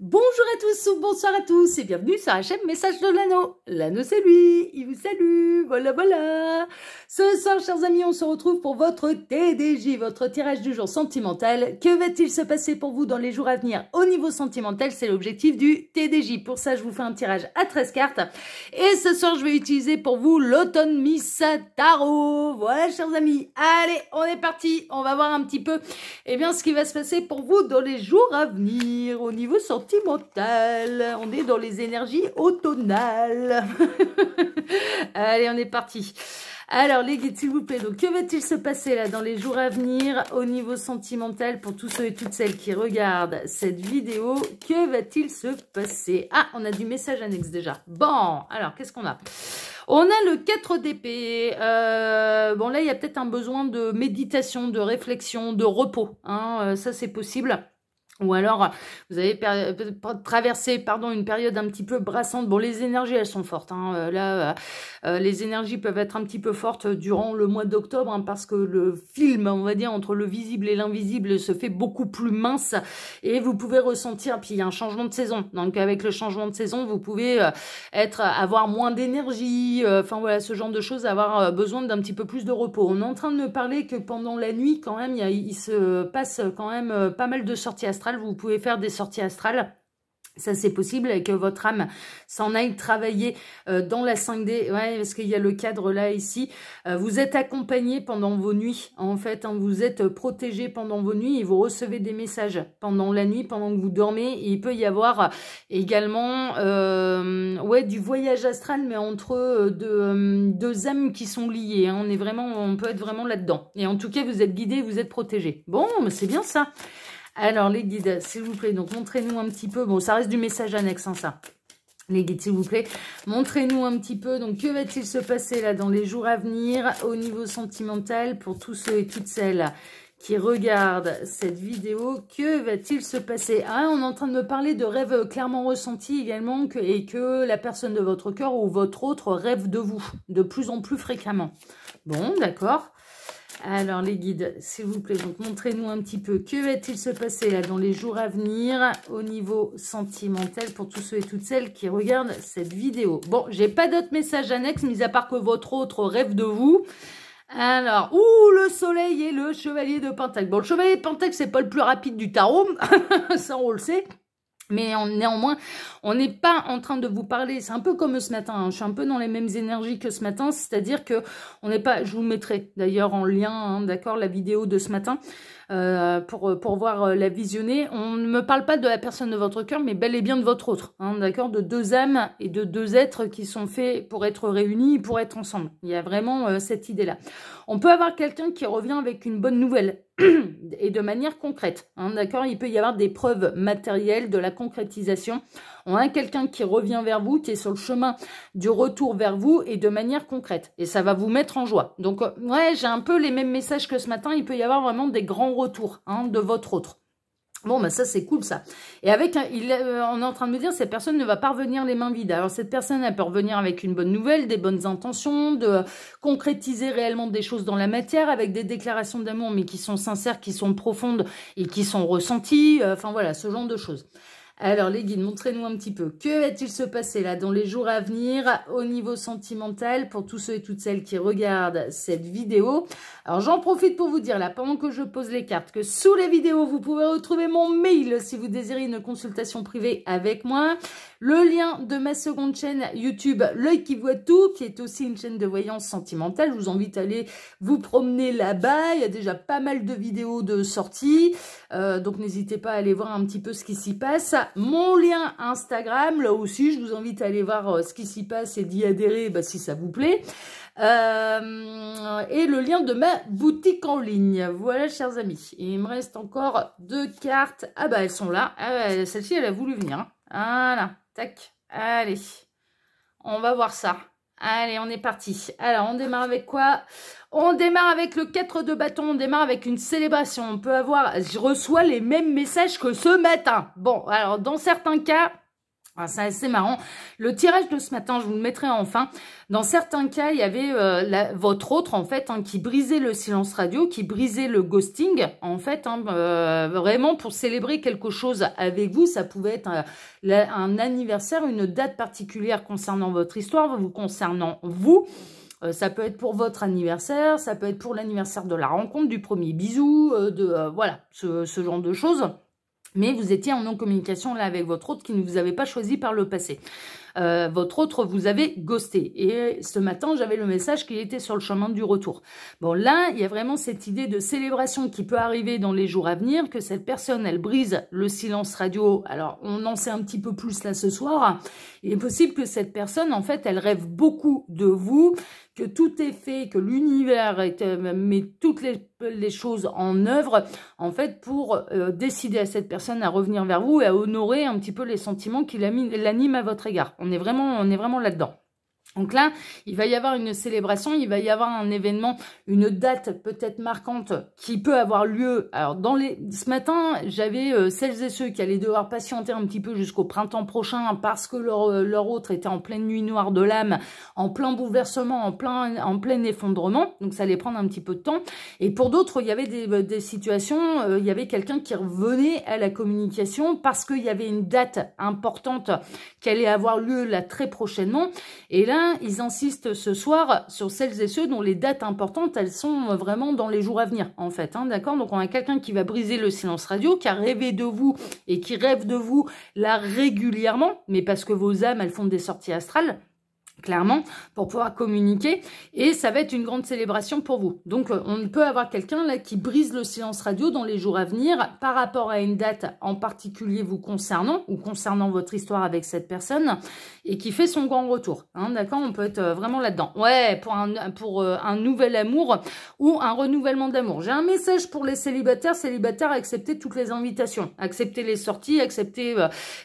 Bonjour à tous ou bonsoir à tous et bienvenue sur chaîne Message de l'anneau. L'anneau c'est lui, il vous salue, voilà voilà. Ce soir, chers amis, on se retrouve pour votre TDJ, votre tirage du jour sentimental. Que va-t-il se passer pour vous dans les jours à venir au niveau sentimental C'est l'objectif du TDJ. Pour ça, je vous fais un tirage à 13 cartes. Et ce soir, je vais utiliser pour vous l'automne Miss Tarot. Voilà, chers amis. Allez, on est parti. On va voir un petit peu eh bien, ce qui va se passer pour vous dans les jours à venir au niveau sentimental. On est dans les énergies automnales. Allez, on est parti. Alors les guides, s'il vous plaît, donc que va-t-il se passer là dans les jours à venir au niveau sentimental pour tous ceux et toutes celles qui regardent cette vidéo Que va-t-il se passer Ah, on a du message annexe déjà. Bon, alors qu'est-ce qu'on a on a le 4 d'épée. Euh, bon, là, il y a peut-être un besoin de méditation, de réflexion, de repos. Hein, euh, ça, c'est possible. Ou alors, vous avez euh, traversé pardon, une période un petit peu brassante. Bon, les énergies, elles sont fortes. Hein. Là, euh, les énergies peuvent être un petit peu fortes durant le mois d'octobre hein, parce que le film, on va dire, entre le visible et l'invisible se fait beaucoup plus mince et vous pouvez ressentir, puis il y a un changement de saison. Donc avec le changement de saison, vous pouvez euh, être avoir moins d'énergie, euh, enfin voilà, ce genre de choses, avoir besoin d'un petit peu plus de repos. On est en train de ne parler que pendant la nuit, quand même, il se passe quand même pas mal de sorties astrales. Vous pouvez faire des sorties astrales ça, c'est possible que votre âme s'en aille travailler euh, dans la 5D. Ouais, parce qu'il y a le cadre là, ici. Euh, vous êtes accompagné pendant vos nuits, en fait. Hein. vous êtes protégé pendant vos nuits et vous recevez des messages pendant la nuit, pendant que vous dormez. il peut y avoir également euh, ouais, du voyage astral, mais entre deux, âmes qui sont liées. Hein. on, est vraiment, on peut être vraiment là-dedans. Et en tout cas, vous êtes guidé, vous êtes protégé. Bon, c'est bien ça. Alors, les guides, s'il vous plaît, donc montrez-nous un petit peu. Bon, ça reste du message annexe, hein, ça. Les guides, s'il vous plaît, montrez-nous un petit peu. Donc, que va-t-il se passer là dans les jours à venir au niveau sentimental pour tous ceux et toutes celles qui regardent cette vidéo, que va-t-il se passer ah, On est en train de me parler de rêves clairement ressentis également et que la personne de votre cœur ou votre autre rêve de vous de plus en plus fréquemment. Bon, d'accord. Alors, les guides, s'il vous plaît, donc montrez-nous un petit peu que va-t-il se passer là dans les jours à venir au niveau sentimental pour tous ceux et toutes celles qui regardent cette vidéo. Bon, j'ai pas d'autres messages annexes, mis à part que votre autre rêve de vous. Alors, ouh, le soleil et le chevalier de Pentacle. Bon, le chevalier de Pentacle, c'est pas le plus rapide du tarot, ça on le sait. Mais néanmoins, on n'est pas en train de vous parler. C'est un peu comme ce matin. Hein. je suis un peu dans les mêmes énergies que ce matin. C'est-à-dire que on n'est pas. Je vous mettrai d'ailleurs en lien, hein, d'accord, la vidéo de ce matin. Euh, pour, pour voir euh, la visionner. On ne me parle pas de la personne de votre cœur, mais bel et bien de votre autre, hein, d'accord De deux âmes et de deux êtres qui sont faits pour être réunis, pour être ensemble. Il y a vraiment euh, cette idée-là. On peut avoir quelqu'un qui revient avec une bonne nouvelle et de manière concrète, hein, d'accord Il peut y avoir des preuves matérielles de la concrétisation on a quelqu'un qui revient vers vous, qui est sur le chemin du retour vers vous et de manière concrète. Et ça va vous mettre en joie. Donc, euh, ouais, j'ai un peu les mêmes messages que ce matin. Il peut y avoir vraiment des grands retours hein, de votre autre. Bon, bah ça, c'est cool, ça. Et avec, il, euh, on est en train de me dire, cette personne ne va pas revenir les mains vides. Alors, cette personne, elle peut revenir avec une bonne nouvelle, des bonnes intentions, de concrétiser réellement des choses dans la matière, avec des déclarations d'amour, mais qui sont sincères, qui sont profondes et qui sont ressenties. Euh, enfin, voilà, ce genre de choses. Alors les guides, montrez-nous un petit peu. Que va-t-il se passer là dans les jours à venir au niveau sentimental pour tous ceux et toutes celles qui regardent cette vidéo Alors j'en profite pour vous dire là, pendant que je pose les cartes, que sous les vidéos, vous pouvez retrouver mon mail si vous désirez une consultation privée avec moi. Le lien de ma seconde chaîne YouTube, L'œil qui voit tout, qui est aussi une chaîne de voyance sentimentale. Je vous invite à aller vous promener là-bas. Il y a déjà pas mal de vidéos de sortie. Euh, donc n'hésitez pas à aller voir un petit peu ce qui s'y passe mon lien Instagram, là aussi, je vous invite à aller voir euh, ce qui s'y passe et d'y adhérer bah, si ça vous plaît. Euh, et le lien de ma boutique en ligne. Voilà, chers amis. il me reste encore deux cartes. Ah bah, elles sont là. Ah bah, celle-ci, elle a voulu venir. Hein. Voilà, tac. Allez, on va voir ça. Allez, on est parti. Alors, on démarre avec quoi On démarre avec le 4 de bâton. On démarre avec une célébration. On peut avoir... Je reçois les mêmes messages que ce matin. Bon, alors, dans certains cas, c'est assez marrant. Le tirage de ce matin, je vous le mettrai enfin. Dans certains cas, il y avait euh, votre autre, en fait, hein, qui brisait le silence radio, qui brisait le ghosting, en fait. Hein, euh, vraiment, pour célébrer quelque chose avec vous, ça pouvait être euh, un anniversaire, une date particulière concernant votre histoire, vous concernant vous ça peut être pour votre anniversaire, ça peut être pour l'anniversaire de la rencontre, du premier bisou, de voilà, ce, ce, genre de choses mais vous étiez en non-communication là avec votre autre qui ne vous avait pas choisi par le passé. Euh, votre autre vous avez ghosté. Et ce matin, j'avais le message qu'il était sur le chemin du retour. Bon, là, il y a vraiment cette idée de célébration qui peut arriver dans les jours à venir, que cette personne, elle brise le silence radio. Alors, on en sait un petit peu plus là ce soir. Il est possible que cette personne, en fait, elle rêve beaucoup de vous, que tout est fait, que l'univers euh, met toutes les, choses en œuvre, en fait, pour euh, décider à cette personne à revenir vers vous et à honorer un petit peu les sentiments qui l'animent à votre égard on est vraiment, on est vraiment là-dedans. Donc là, il va y avoir une célébration, il va y avoir un événement, une date peut-être marquante qui peut avoir lieu. Alors dans ce matin, j'avais euh, celles et ceux qui allaient devoir patienter un petit peu jusqu'au printemps prochain parce que leur, euh, leur autre était en pleine nuit noire de l'âme, en plein bouleversement, en plein, en plein effondrement. Donc ça allait prendre un petit peu de temps. Et pour d'autres, il y avait des, situations, euh, il y avait quelqu'un qui revenait à la communication parce qu'il y avait une date importante qui allait avoir lieu là très prochainement. Et là, ils insistent ce soir sur celles et ceux dont les dates importantes, elles sont vraiment dans les jours à venir, en fait. Hein, d'accord Donc, on a quelqu'un qui va briser le silence radio, qui a rêvé de vous et qui rêve de vous là régulièrement, mais parce que vos âmes, elles font des sorties astrales clairement, pour pouvoir communiquer. Et ça va être une grande célébration pour vous. Donc, euh, on peut avoir quelqu'un là qui brise le silence radio dans les jours à venir par rapport à une date en particulier vous concernant ou concernant votre histoire avec cette personne et qui fait son grand retour. Hein, d'accord On peut être euh, vraiment là-dedans. Ouais, pour un, pour euh, un nouvel amour ou un renouvellement d'amour. J'ai un message pour les célibataires. Célibataires, acceptez toutes les invitations. Acceptez les sorties, acceptez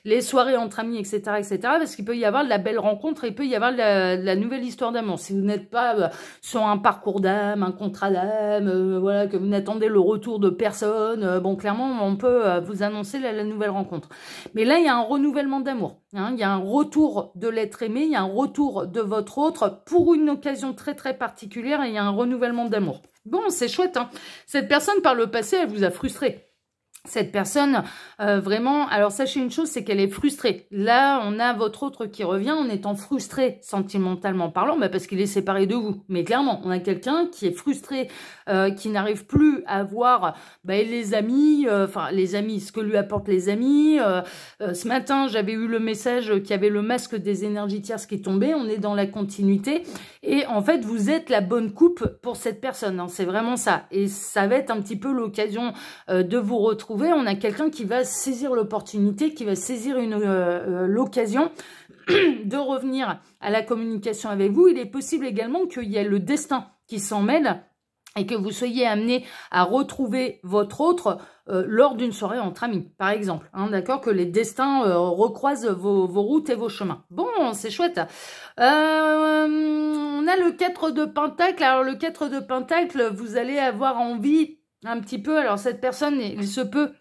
les soirées entre amis, etc. etc. parce qu'il peut y avoir de la belle rencontre et il peut y avoir la, nouvelle histoire d'amour. Si vous n'êtes pas euh, sur un parcours d'âme, un contrat d'âme, euh, voilà, que vous n'attendez le retour de personne, euh, bon, clairement, on peut vous annoncer la, nouvelle rencontre. Mais là, il y a un renouvellement d'amour. Hein. il y a un retour de l'être aimé, il y a un retour de votre autre pour une occasion très, très particulière et il y a un renouvellement d'amour. Bon, c'est chouette. Hein. Cette personne, par le passé, elle vous a frustré cette personne, euh, vraiment, alors sachez une chose, c'est qu'elle est frustrée. Là, on a votre autre qui revient en étant frustré, sentimentalement parlant, bah parce qu'il est séparé de vous. Mais clairement, on a quelqu'un qui est frustré, euh, qui n'arrive plus à voir bah, les amis, euh, enfin les amis, ce que lui apportent les amis. ce matin, j'avais eu le message qu'il y avait le masque des énergies tierces qui tombé. On est dans la continuité. Et en fait, vous êtes la bonne coupe pour cette personne. Hein. c'est vraiment ça. Et ça va être un petit peu l'occasion de vous retrouver on a quelqu'un qui va saisir l'opportunité, qui va saisir une euh, euh, l'occasion de revenir à la communication avec vous. Il est possible également qu'il y ait le destin qui s'en mêle et que vous soyez amené à retrouver votre autre euh, lors d'une soirée entre amis, par exemple. Hein, d'accord Que les destins recroisent vos, routes et vos chemins. Bon, c'est chouette. on a le 4 de Pentacle. Alors, le 4 de Pentacle, vous allez avoir envie un petit peu. Alors cette personne, il se peut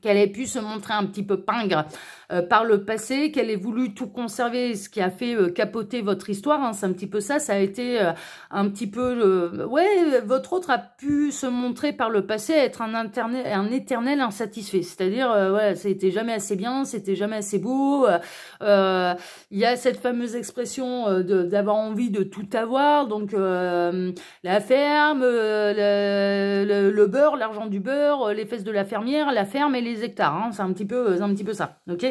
qu'elle ait pu se montrer un petit peu pingre euh, par le passé, qu'elle ait voulu tout conserver, ce qui a fait euh, capoter votre histoire. Hein, c'est un petit peu ça. Ça a été euh, un petit peu... ouais, votre autre a pu se montrer par le passé être un, un éternel insatisfait. C'est-à-dire, voilà, c'était jamais assez bien, c'était jamais assez beau. Il y a cette fameuse expression d'avoir envie de tout avoir. Donc, la ferme, le, beurre, l'argent du beurre, les fesses de la fermière, la ferme et les hectares. Hein, c'est un petit peu, un petit peu ça. Ok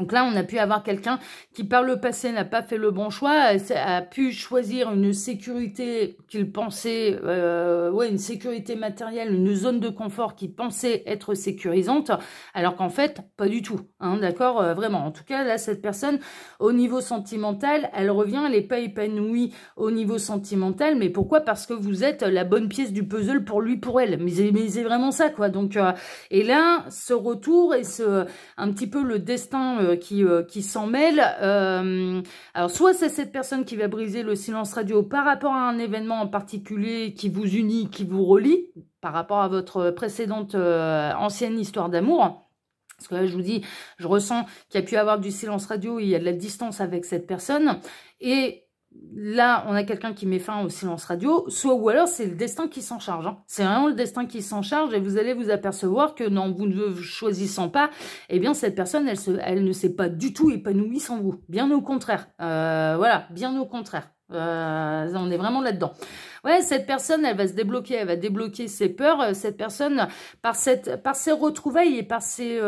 donc là, on a pu avoir quelqu'un qui, par le passé, n'a pas fait le bon choix, euh, a pu choisir une sécurité qu'il pensait, euh, ouais, une sécurité matérielle, une zone de confort qu'il pensait être sécurisante, alors qu'en fait, pas du tout, hein, d'accord euh, Vraiment, en tout cas, là, cette personne, au niveau sentimental, elle revient, elle n'est pas épanouie au niveau sentimental, mais pourquoi Parce que vous êtes la bonne pièce du puzzle pour lui, pour elle. Mais, c'est vraiment ça, quoi. Donc, et là, ce retour et ce, un petit peu le destin euh, euh, qui, s'en mêle. Euh, alors, soit c'est cette personne qui va briser le silence radio par rapport à un événement en particulier qui vous unit, qui vous relie, par rapport à votre précédente ancienne histoire d'amour. Parce que là, je vous dis, je ressens qu'il y a pu avoir du silence radio, il y a de la distance avec cette personne. Et là, on a quelqu'un qui met fin au silence radio, soit ou alors c'est le destin qui s'en charge. Hein. C'est vraiment le destin qui s'en charge et vous allez vous apercevoir que non, vous ne choisissant pas, eh bien cette personne, elle, ne s'est pas du tout épanouie sans vous. Bien au contraire. Euh, voilà, bien au contraire. Euh, on est vraiment là-dedans. Ouais, cette personne, elle va se débloquer, elle va débloquer ses peurs. Euh, cette personne, par cette, ses retrouvailles et par ses,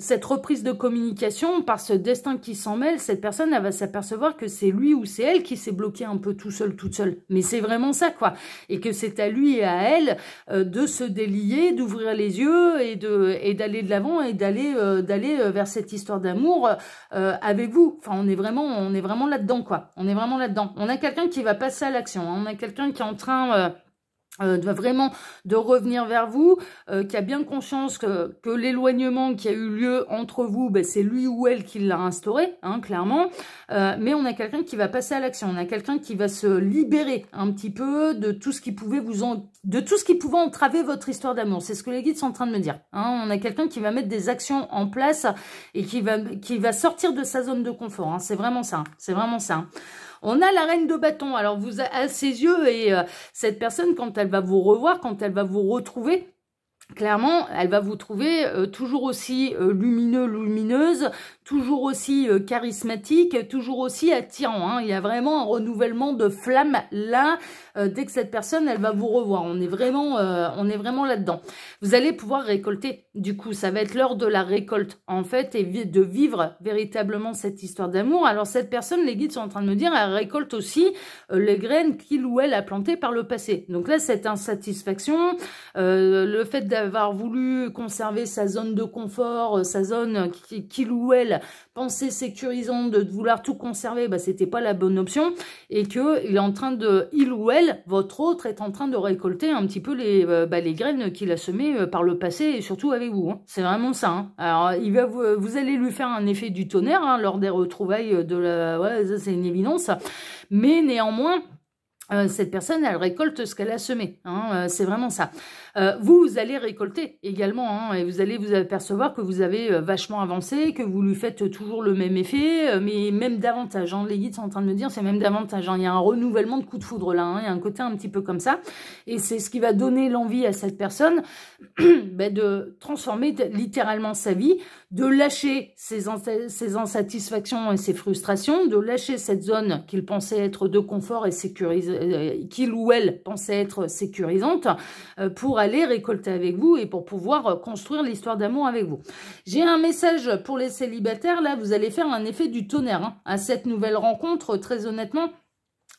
cette reprise de communication, par ce destin qui s'en mêle, cette personne, elle va s'apercevoir que c'est lui ou c'est elle qui s'est bloquée un peu tout seul, toute seule. Mais c'est vraiment ça, quoi. Et que c'est à lui et à elle euh, de se délier, d'ouvrir les yeux et de et d'aller de l'avant et d'aller euh, d'aller euh, vers cette histoire d'amour avec vous. Enfin, on est vraiment on est vraiment là-dedans, quoi. On est vraiment là-dedans. On a quelqu'un qui va passer à l'action. Hein. On a quelqu'un qui est en train euh, vraiment de revenir vers vous, euh, qui a bien conscience que, que l'éloignement qui a eu lieu entre vous, ben, c'est lui ou elle qui l'a instauré, hein, clairement. Euh, mais on a quelqu'un qui va passer à l'action, on a quelqu'un qui va se libérer un petit peu de tout ce qui pouvait vous en... de tout ce qui pouvait entraver votre histoire d'amour. C'est ce que les guides sont en train de me dire. Hein. On a quelqu'un qui va mettre des actions en place et qui va qui va sortir de sa zone de confort. Hein. C'est vraiment ça. C'est vraiment ça. On a la reine de bâton. Alors, vous à ses yeux et euh, cette personne, quand elle va vous revoir, quand elle va vous retrouver, clairement, elle va vous trouver euh, toujours aussi euh, lumineux, lumineuse, toujours aussi charismatique, toujours aussi attirant. Hein. Il y a vraiment un renouvellement de flamme là, dès que cette personne, elle va vous revoir. On est vraiment, on est vraiment là-dedans. Vous allez pouvoir récolter du coup, ça va être l'heure de la récolte, en fait, et de vivre véritablement cette histoire d'amour. Alors, cette personne, les guides sont en train de me dire, elle récolte aussi euh, les graines qu'il ou elle a plantées par le passé. Donc là, cette insatisfaction, euh, le fait d'avoir voulu conserver sa zone de confort, euh, sa zone qu'il ou elle pensait sécurisante, de vouloir tout conserver, bah, c'était pas la bonne option, et que il est en train de, il ou elle, votre autre, est en train de récolter un petit peu les, bah, les graines qu'il a semées par le passé, et surtout avec Hein. C'est vraiment ça. Hein. Alors, il vous, allez lui faire un effet du tonnerre hein, lors des retrouvailles de la... c'est une évidence. Mais néanmoins, euh, cette personne, elle récolte ce qu'elle a semé. Euh, c'est vraiment ça. Euh, vous, allez récolter également hein, et vous allez vous apercevoir que vous avez euh, vachement avancé, que vous lui faites toujours le même effet, euh, mais même davantage. Hein. Les guides sont en train de me dire, c'est même davantage. Hein. Il y a un renouvellement de coup de foudre là, hein. il y a un côté un petit peu comme ça. Et c'est ce qui va donner l'envie à cette personne bah, de transformer littéralement sa vie de lâcher ses, ses, insatisfactions et ses frustrations, de lâcher cette zone qu'il pensait être de confort et euh, qu'il ou elle pensait être sécurisante, euh, pour aller récolter avec vous et pour pouvoir construire l'histoire d'amour avec vous. J'ai un message pour les célibataires, là vous allez faire un effet du tonnerre hein, à cette nouvelle rencontre, très honnêtement,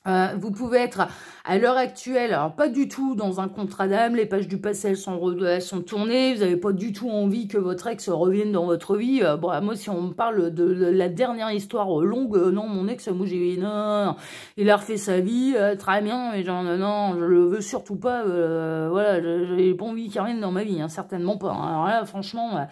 euh, vous pouvez être à l'heure actuelle, alors pas du tout dans un contrat d'âme, les pages du passé elles sont, elles sont tournées, vous n'avez pas du tout envie que votre ex revienne dans votre vie. Euh, bon, moi si on me parle de, la dernière histoire longue, euh, non mon ex, moi j'ai non, non, il a refait sa vie, très bien, mais genre non, je le veux surtout pas, voilà, j'ai pas envie qu'il revienne dans ma vie, hein, certainement pas. Hein. Alors là franchement...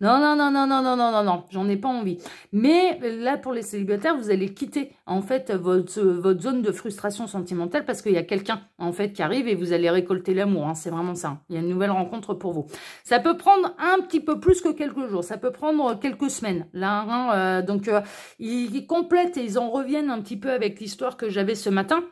Non, non, non, non, non, non, non, non, non, j'en ai pas envie. Mais là, pour les célibataires, vous allez quitter, en fait, votre, zone de frustration sentimentale parce qu'il y a quelqu'un, en fait, qui arrive et vous allez récolter l'amour. Hein. C'est vraiment ça. Il y a une nouvelle rencontre pour vous. Ça peut prendre un petit peu plus que quelques jours. Ça peut prendre quelques semaines. Là, hein, euh, donc, euh, ils complètent et ils en reviennent un petit peu avec l'histoire que j'avais ce matin.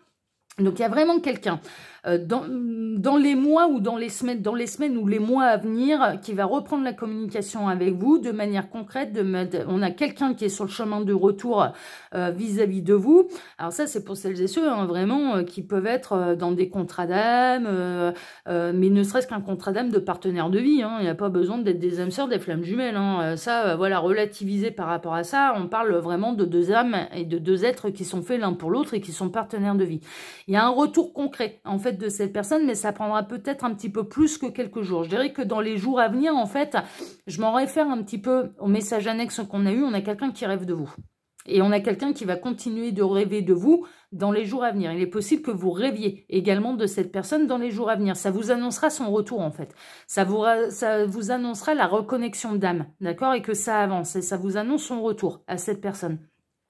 Donc, il y a vraiment quelqu'un. Euh, dans, dans, les mois ou dans les semaines, dans les semaines ou les mois à venir, qui va reprendre la communication avec vous de manière concrète. De, on a quelqu'un qui est sur le chemin de retour euh, vis-à-vis de vous. Alors ça, c'est pour celles et ceux hein, vraiment euh, qui peuvent être dans des contrats d'âme, mais ne serait-ce qu'un contrat d'âme de partenaire de vie. Hein. Il n'y a pas besoin d'être des âmes sœurs, des flammes jumelles. Hein. Ça, voilà, relativisé par rapport à ça, on parle vraiment de deux âmes et de deux êtres qui sont faits l'un pour l'autre et qui sont partenaires de vie. Il y a un retour concret, en fait, de cette personne, mais ça prendra peut-être un petit peu plus que quelques jours. Je dirais que dans les jours à venir, en fait, je m'en réfère un petit peu au message annexe qu'on a eu. On a quelqu'un qui rêve de vous. Et on a quelqu'un qui va continuer de rêver de vous dans les jours à venir. Il est possible que vous rêviez également de cette personne dans les jours à venir. Ça vous annoncera son retour, en fait. Ça vous, ça vous annoncera la reconnexion d'âme, d'accord Et que ça avance. Et ça vous annonce son retour à cette personne.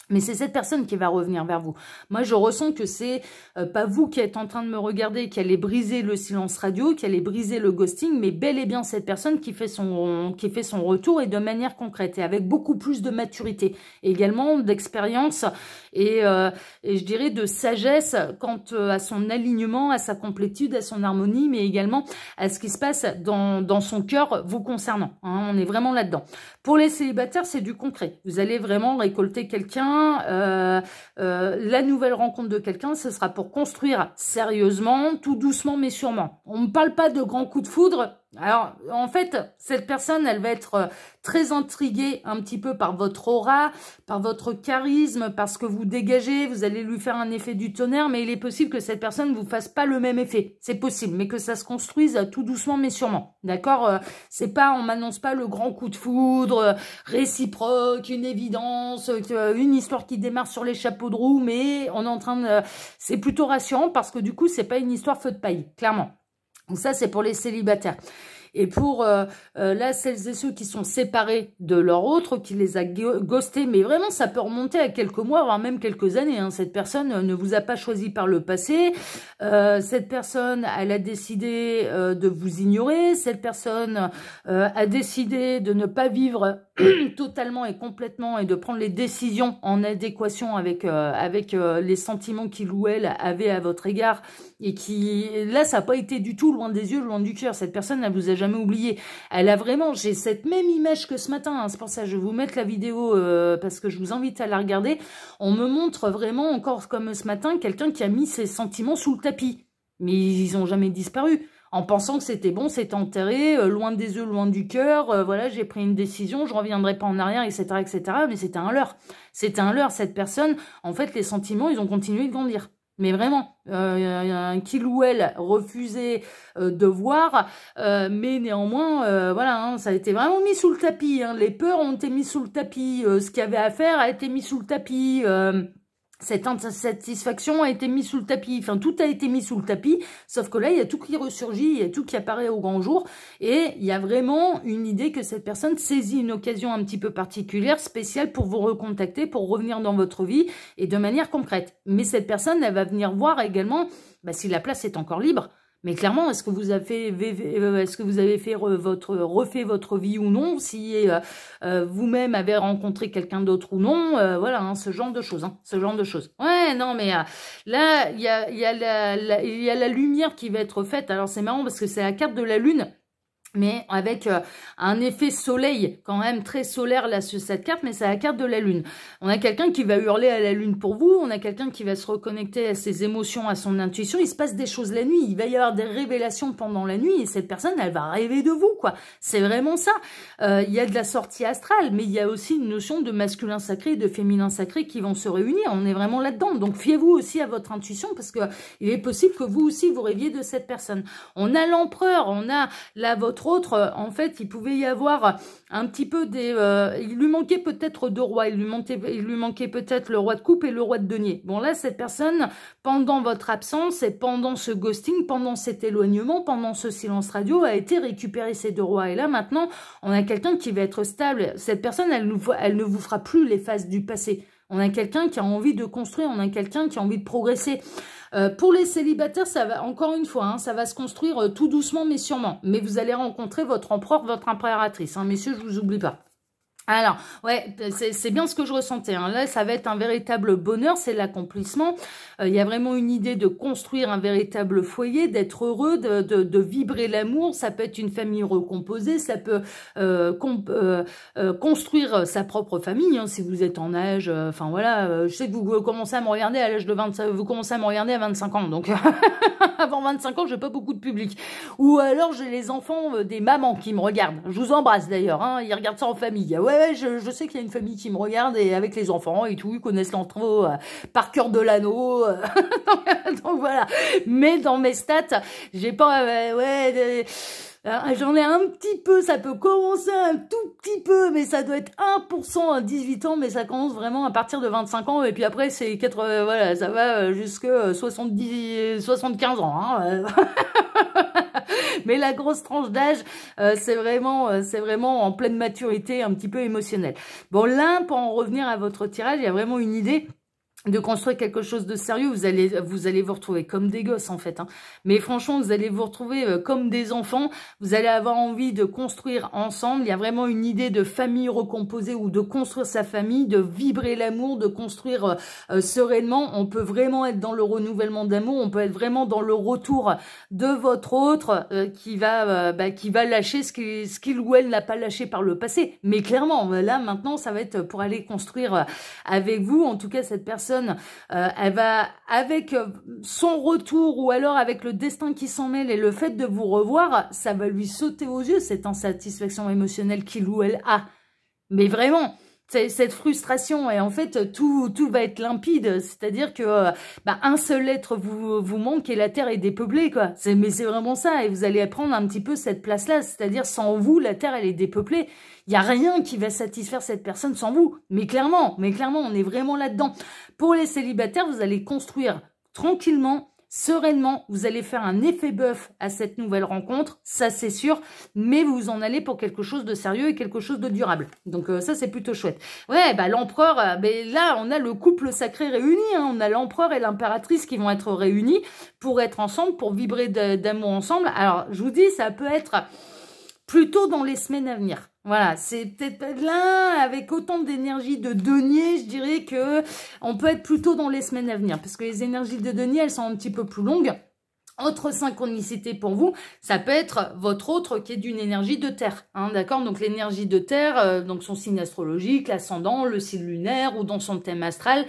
Mais c'est cette personne qui va revenir vers vous. Moi, je ressens que c'est euh, pas vous qui êtes en train de me regarder, qui allez briser le silence radio, qui allez briser le ghosting, mais bel et bien cette personne qui fait son, qui fait son retour et de manière concrète et avec beaucoup plus de maturité, également d'expérience et, euh, et, je dirais de sagesse quant euh, à son alignement, à sa complétude, à son harmonie, mais également à ce qui se passe dans, dans son cœur vous concernant. Hein. on est vraiment là-dedans. Pour les célibataires, c'est du concret. Vous allez vraiment récolter quelqu'un euh, euh, la nouvelle rencontre de quelqu'un, ce sera pour construire sérieusement, tout doucement mais sûrement. On ne parle pas de grands coups de foudre, alors, en fait, cette personne, elle va être euh, très intriguée un petit peu par votre aura, par votre charisme, parce que vous dégagez. Vous allez lui faire un effet du tonnerre, mais il est possible que cette personne ne vous fasse pas le même effet. C'est possible, mais que ça se construise euh, tout doucement, mais sûrement. D'accord euh, C'est pas, on m'annonce pas le grand coup de foudre, réciproque, une évidence, une histoire qui démarre sur les chapeaux de roue, mais on est en train de... C'est plutôt rassurant parce que du coup, c'est pas une histoire feu de paille, clairement. Donc ça, c'est pour les célibataires. Et pour euh, euh, là, celles et ceux qui sont séparés de leur autre, qui les a ghostés, mais vraiment, ça peut remonter à quelques mois, voire même quelques années. Hein. Cette personne euh, ne vous a pas choisi par le passé. cette personne, elle a décidé de vous ignorer. Cette personne a décidé de ne pas vivre totalement et complètement et de prendre les décisions en adéquation avec, avec les sentiments qu'il ou elle avait à votre égard et qui, là, ça n'a pas été du tout loin des yeux, loin du cœur. Cette personne, elle vous a jamais oublié. Elle a vraiment, j'ai cette même image que ce matin. Hein. C'est pour ça que je vais vous mettre la vidéo euh, parce que je vous invite à la regarder. On me montre vraiment, encore comme ce matin, quelqu'un qui a mis ses sentiments sous le tapis. Mais ils ont jamais disparu en pensant que c'était bon, c'est enterré, euh, loin des yeux, loin du cœur, euh, voilà, j'ai pris une décision, je ne reviendrai pas en arrière, etc., etc., mais c'était un leurre. C'était un leurre, cette personne, en fait, les sentiments, ils ont continué de grandir. Mais vraiment, euh, qu'il ou elle refusait euh, de voir, euh, mais néanmoins, euh, voilà, hein, ça a été vraiment mis sous le tapis. Hein. les peurs ont été mises sous le tapis, ce qu'il y avait à faire a été mis sous le tapis cette insatisfaction a été mise sous le tapis. Enfin, tout a été mis sous le tapis, sauf que là, il y a tout qui ressurgit, il y a tout qui apparaît au grand jour. Et il y a vraiment une idée que cette personne saisit une occasion un petit peu particulière, spéciale, pour vous recontacter, pour revenir dans votre vie, et de manière concrète. Mais cette personne, elle va venir voir également bah, si la place est encore libre. Mais clairement, est-ce que vous avez fait, euh, est-ce que vous avez fait votre refait votre vie ou non, si euh, euh, vous-même avez rencontré quelqu'un d'autre ou non, voilà, hein, ce genre de choses, hein, ce genre de choses. Ouais, non, mais là, il y a, la, y a la lumière qui va être faite. Alors c'est marrant parce que c'est la carte de la lune mais avec euh, un effet soleil, quand même très solaire là sur cette carte, mais c'est la carte de la lune. On a quelqu'un qui va hurler à la lune pour vous, on a quelqu'un qui va se reconnecter à ses émotions, à son intuition, il se passe des choses la nuit, il va y avoir des révélations pendant la nuit, et cette personne, elle va rêver de vous, quoi. C'est vraiment ça. Euh, il y a de la sortie astrale, mais il y a aussi une notion de masculin sacré et de féminin sacré qui vont se réunir, on est vraiment là-dedans. Donc fiez-vous aussi à votre intuition, parce que il est possible que vous aussi, vous rêviez de cette personne. On a l'empereur, on a là votre autre, euh, en fait, il pouvait y avoir un petit peu des... Euh, il lui manquait peut-être deux rois, il lui manquait, peut-être le roi de coupe et le roi de denier. Bon, là, cette personne, pendant votre absence et pendant ce ghosting, pendant cet éloignement, pendant ce silence radio, a été récupérée, ces deux rois. Et là, maintenant, on a quelqu'un qui va être stable. Cette personne, elle, elle ne vous fera plus les phases du passé. On a quelqu'un qui a envie de construire, on a quelqu'un qui a envie de progresser. Euh, pour les célibataires, ça va, encore une fois, hein, ça va se construire euh, tout doucement mais sûrement. Mais vous allez rencontrer votre empereur, votre impératrice. Hein, messieurs, je ne vous oublie pas. Alors, ouais, c'est bien ce que je ressentais. Hein. Là, ça va être un véritable bonheur, c'est l'accomplissement. Euh, il y a vraiment une idée de construire un véritable foyer, d'être heureux, de, vibrer l'amour. Ça peut être une famille recomposée, ça peut euh, euh, euh construire sa propre famille, hein, si vous êtes en âge. Enfin, voilà, je sais que vous commencez à me regarder à l'âge de 25... Vous commencez à me regarder à 25 ans, donc avant 25 ans, j'ai pas beaucoup de public. Ou alors, j'ai les enfants des mamans qui me regardent. Je vous embrasse d'ailleurs, hein, ils regardent ça en famille. Ah ouais, je, sais qu'il y a une famille qui me regarde et avec les enfants et tout, ils connaissent l'entrevue euh, par cœur de l'anneau. Euh. Donc voilà. Mais dans mes stats, j'ai pas, euh, ouais, J'en ai un petit peu, ça peut commencer un tout petit peu, mais ça doit être 1% à 18 ans, mais ça commence vraiment à partir de 25 ans, et puis après c'est 80, voilà, ça va jusque 70, 75 ans. Hein, mais la grosse tranche d'âge, euh, c'est vraiment, euh, vraiment en pleine maturité, un petit peu émotionnelle. Bon, là, pour en revenir à votre tirage, il y a vraiment une idée de construire quelque chose de sérieux, vous allez vous allez vous retrouver comme des gosses en fait. Hein. Mais franchement, vous allez vous retrouver euh, comme des enfants. Vous allez avoir envie de construire ensemble. Il y a vraiment une idée de famille recomposée ou de construire sa famille, de vibrer l'amour, de construire euh, euh, sereinement. On peut vraiment être dans le renouvellement d'amour. On peut être vraiment dans le retour de votre autre qui va bah, qui va lâcher ce ce qu'il ou elle n'a pas lâché par le passé. Mais clairement, là maintenant, ça va être pour aller construire avec vous. En tout cas, cette personne euh, elle va, avec euh, son retour ou alors avec le destin qui s'en mêle et le fait de vous revoir, ça va lui sauter aux yeux cette insatisfaction émotionnelle qu'il ou elle a. Mais vraiment, cette frustration et en fait tout, tout va être limpide c'est-à-dire que euh, bah, un seul être vous, vous manque et la terre est dépeuplée quoi c'est mais c'est vraiment ça et vous allez apprendre un petit peu cette place là c'est-à-dire sans vous la terre elle est dépeuplée il y a rien qui va satisfaire cette personne sans vous mais clairement mais clairement on est vraiment là-dedans pour les célibataires vous allez construire tranquillement Sereinement, vous allez faire un effet bœuf à cette nouvelle rencontre, ça c'est sûr, mais vous en allez pour quelque chose de sérieux et quelque chose de durable. Donc euh, ça c'est plutôt chouette. Ouais, bah l'empereur, euh, là on a le couple sacré réuni, hein. on a l'empereur et l'impératrice qui vont être réunis pour être ensemble, pour vibrer d'amour ensemble. Alors je vous dis, ça peut être plutôt dans les semaines à venir. Voilà, c'est peut-être là, avec autant d'énergie de denier, je dirais que on peut être plutôt dans les semaines à venir, parce que les énergies de denier, elles sont un petit peu plus longues. Autre synchronicité pour vous, ça peut être votre autre qui est d'une énergie de terre, hein, d'accord Donc l'énergie de terre, euh, donc son signe astrologique, l'ascendant, le signe lunaire ou dans son thème astral,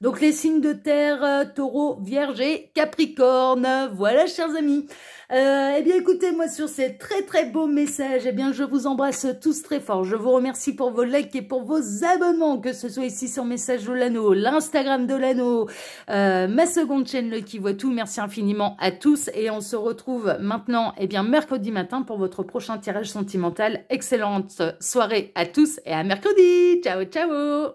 donc les signes de terre, euh, taureau, vierge et capricorne. Voilà chers amis. Euh, eh bien écoutez, moi sur ces très très beaux messages, eh bien je vous embrasse tous très fort. Je vous remercie pour vos likes et pour vos abonnements, que ce soit ici sur Message de l'Anneau, l'Instagram de l'Anneau, euh, ma seconde chaîne Le Qui Voit Tout. Merci infiniment à tous et on se retrouve maintenant, eh bien mercredi matin pour votre prochain tirage sentimental. Excellente soirée à tous et à mercredi. Ciao, ciao